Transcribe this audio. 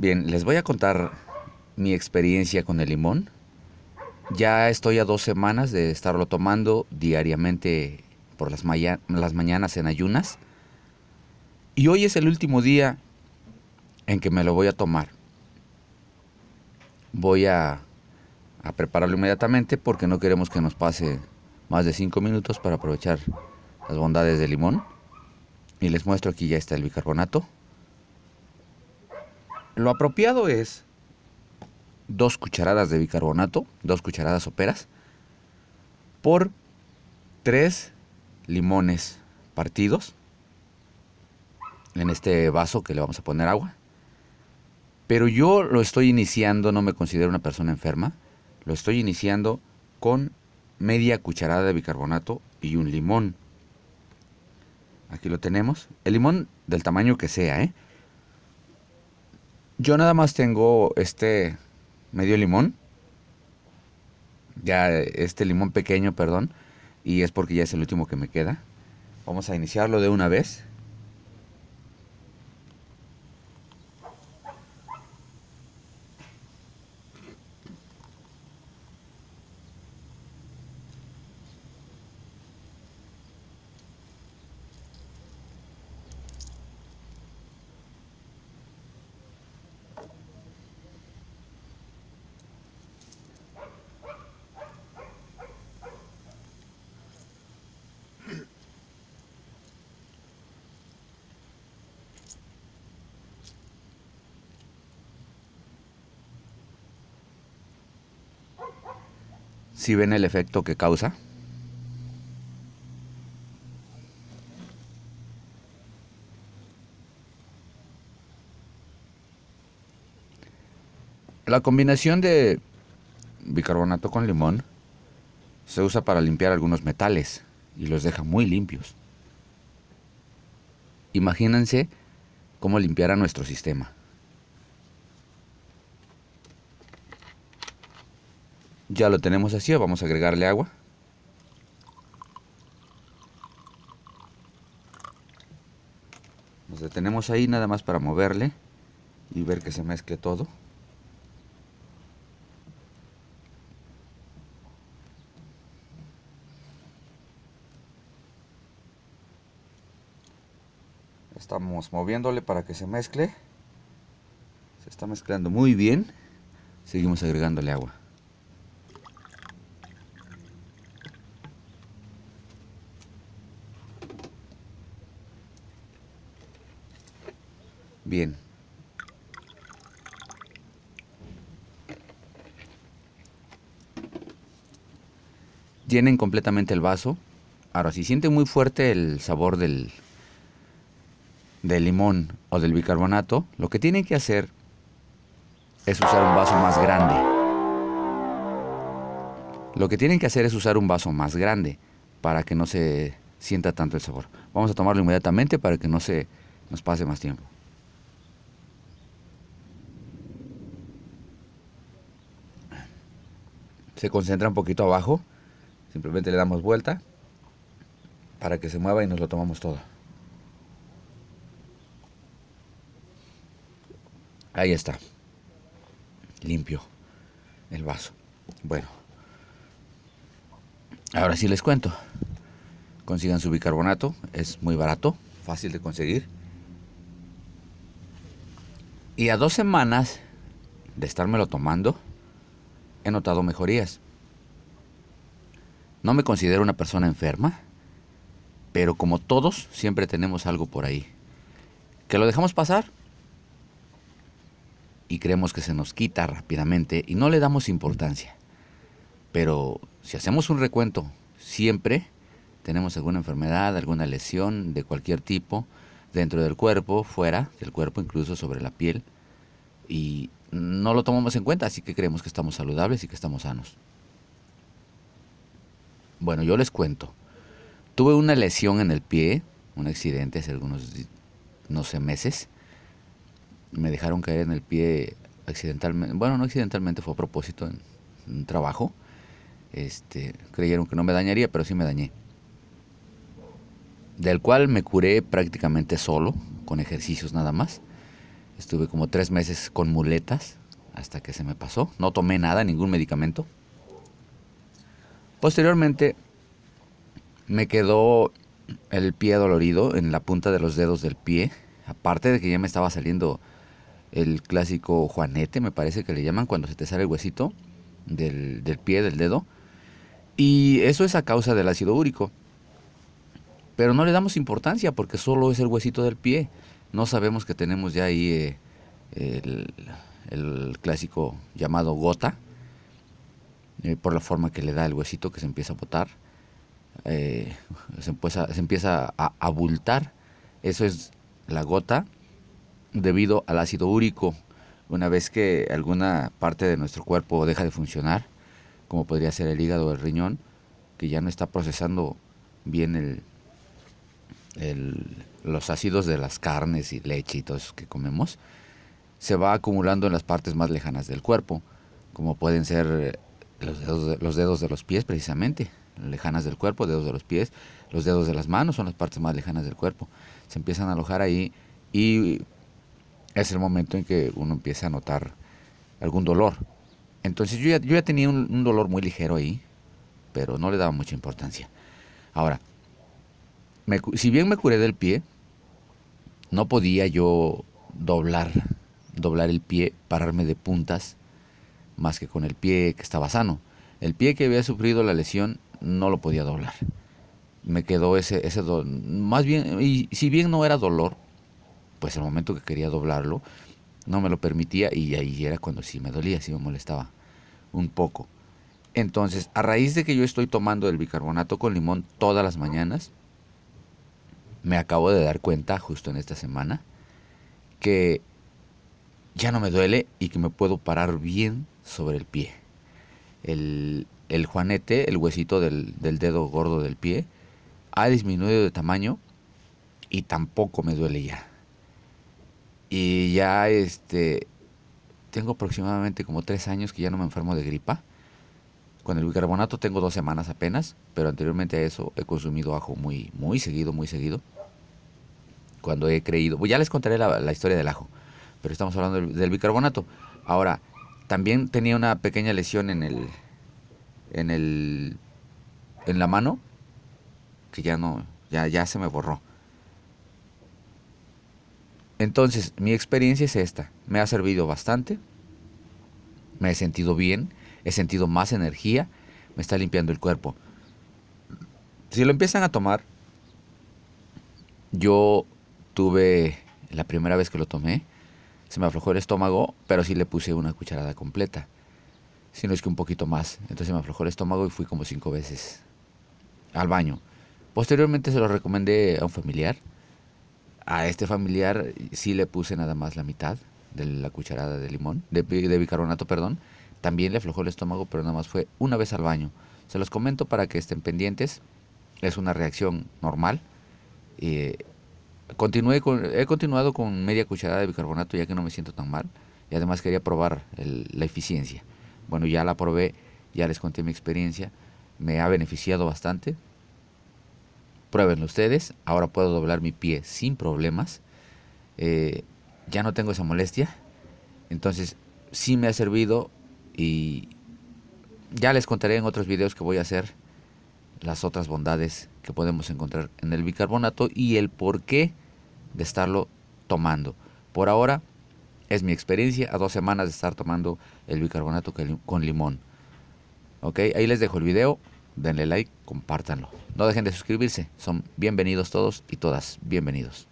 Bien, les voy a contar mi experiencia con el limón. Ya estoy a dos semanas de estarlo tomando diariamente por las, mañanas en ayunas. Y hoy es el último día en que me lo voy a tomar. Voy a, a prepararlo inmediatamente porque no queremos que nos pase más de cinco minutos para aprovechar las bondades del limón. Y les muestro aquí ya está el bicarbonato. Lo apropiado es dos cucharadas de bicarbonato, dos cucharadas soperas, por tres limones partidos en este vaso que le vamos a poner agua. Pero yo lo estoy iniciando, no me considero una persona enferma, lo estoy iniciando con media cucharada de bicarbonato y un limón. Aquí lo tenemos. El limón del tamaño que sea, ¿eh? Yo nada más tengo este medio limón. Ya este limón pequeño, perdón. Y es porque ya es el último que me queda. Vamos a iniciarlo de una vez. si ven el efecto que causa. La combinación de bicarbonato con limón se usa para limpiar algunos metales y los deja muy limpios. Imagínense cómo limpiará nuestro sistema. Ya lo tenemos así, vamos a agregarle agua. Nos detenemos ahí nada más para moverle y ver que se mezcle todo. Estamos moviéndole para que se mezcle. Se está mezclando muy bien. Seguimos agregándole agua. Bien. Llenen completamente el vaso. Ahora, si sienten muy fuerte el sabor del, del limón o del bicarbonato, lo que tienen que hacer es usar un vaso más grande. Lo que tienen que hacer es usar un vaso más grande para que no se sienta tanto el sabor. Vamos a tomarlo inmediatamente para que no se nos pase más tiempo. se concentra un poquito abajo. Simplemente le damos vuelta para que se mueva y nos lo tomamos todo. Ahí está. Limpio el vaso. Bueno. Ahora sí les cuento. Consigan su bicarbonato. Es muy barato. Fácil de conseguir. Y a dos semanas de estármelo tomando he notado mejorías. No me considero una persona enferma, pero como todos, siempre tenemos algo por ahí. Que lo dejamos pasar y creemos que se nos quita rápidamente y no le damos importancia. Pero si hacemos un recuento, siempre tenemos alguna enfermedad, alguna lesión de cualquier tipo, dentro del cuerpo, fuera del cuerpo, incluso sobre la piel. Y no lo tomamos en cuenta, así que creemos que estamos saludables y que estamos sanos. Bueno, yo les cuento. Tuve una lesión en el pie, un accidente hace algunos, no sé, meses. Me dejaron caer en el pie accidentalmente, bueno, no accidentalmente, fue a propósito en un trabajo. Este, creyeron que no me dañaría, pero sí me dañé. Del cual me curé prácticamente solo, con ejercicios nada más. Estuve como tres meses con muletas hasta que se me pasó. No tomé nada, ningún medicamento. Posteriormente me quedó el pie dolorido en la punta de los dedos del pie. Aparte de que ya me estaba saliendo el clásico juanete, me parece que le llaman cuando se te sale el huesito del, pie, del dedo. Y eso es a causa del ácido úrico. Pero no le damos importancia porque solo es el huesito del pie no sabemos que tenemos ya ahí eh, el, clásico llamado gota, eh, por la forma que le da el huesito que se empieza a botar, eh, se empieza, a abultar, eso es la gota debido al ácido úrico. Una vez que alguna parte de nuestro cuerpo deja de funcionar, como podría ser el hígado o el riñón, que ya no está procesando bien el, los ácidos de las carnes y leche y todo eso que comemos, se va acumulando en las partes más lejanas del cuerpo, como pueden ser eh, los dedos de, los, pies precisamente, lejanas del cuerpo, dedos de los pies, los dedos de las manos son las partes más lejanas del cuerpo, se empiezan a alojar ahí y es el momento en que uno empieza a notar algún dolor. Entonces yo ya, tenía un, dolor muy ligero ahí, pero no le daba mucha importancia. Ahora, si bien me curé del pie, no podía yo doblar, doblar el pie, pararme de puntas, más que con el pie que estaba sano. El pie que había sufrido la lesión no lo podía doblar. Me quedó ese, ese dolor. Más bien, y si bien no era dolor, pues el momento que quería doblarlo, no me lo permitía y ahí era cuando sí me dolía, sí me molestaba un poco. Entonces, a raíz de que yo estoy tomando el bicarbonato con limón todas las mañanas, me acabo de dar cuenta justo en esta semana que ya no me duele y que me puedo parar bien sobre el pie. El, juanete, el huesito del, del, dedo gordo del pie, ha disminuido de tamaño y tampoco me duele ya. Y ya este, tengo aproximadamente como tres años que ya no me enfermo de gripa con el bicarbonato tengo dos semanas apenas, pero anteriormente a eso he consumido ajo muy, muy seguido, muy seguido. Cuando he creído, pues ya les contaré la, historia del ajo, pero estamos hablando del, bicarbonato. Ahora, también tenía una pequeña lesión en el, en el, en la mano, que ya no, ya, ya se me borró. Entonces, mi experiencia es esta. Me ha servido bastante. Me he sentido bien he sentido más energía, me está limpiando el cuerpo. Si lo empiezan a tomar, yo tuve la primera vez que lo tomé, se me aflojó el estómago, pero sí le puse una cucharada completa, si no es que un poquito más. Entonces me aflojó el estómago y fui como cinco veces al baño. Posteriormente se lo recomendé a un familiar. A este familiar sí le puse nada más la mitad de la cucharada de limón, de, de bicarbonato, perdón también le aflojó el estómago, pero nada más fue una vez al baño. Se los comento para que estén pendientes. Es una reacción normal. Eh, he continuado con media cucharada de bicarbonato ya que no me siento tan mal. Y además quería probar la eficiencia. Bueno, ya la probé, ya les conté mi experiencia. Me ha beneficiado bastante. Pruébenlo ustedes. Ahora puedo doblar mi pie sin problemas. Eh, ya no tengo esa molestia. Entonces, sí me ha servido y ya les contaré en otros videos que voy a hacer las otras bondades que podemos encontrar en el bicarbonato y el porqué de estarlo tomando. Por ahora es mi experiencia a dos semanas de estar tomando el bicarbonato con limón. Ok, ahí les dejo el video, denle like, compártanlo. No dejen de suscribirse, son bienvenidos todos y todas, bienvenidos.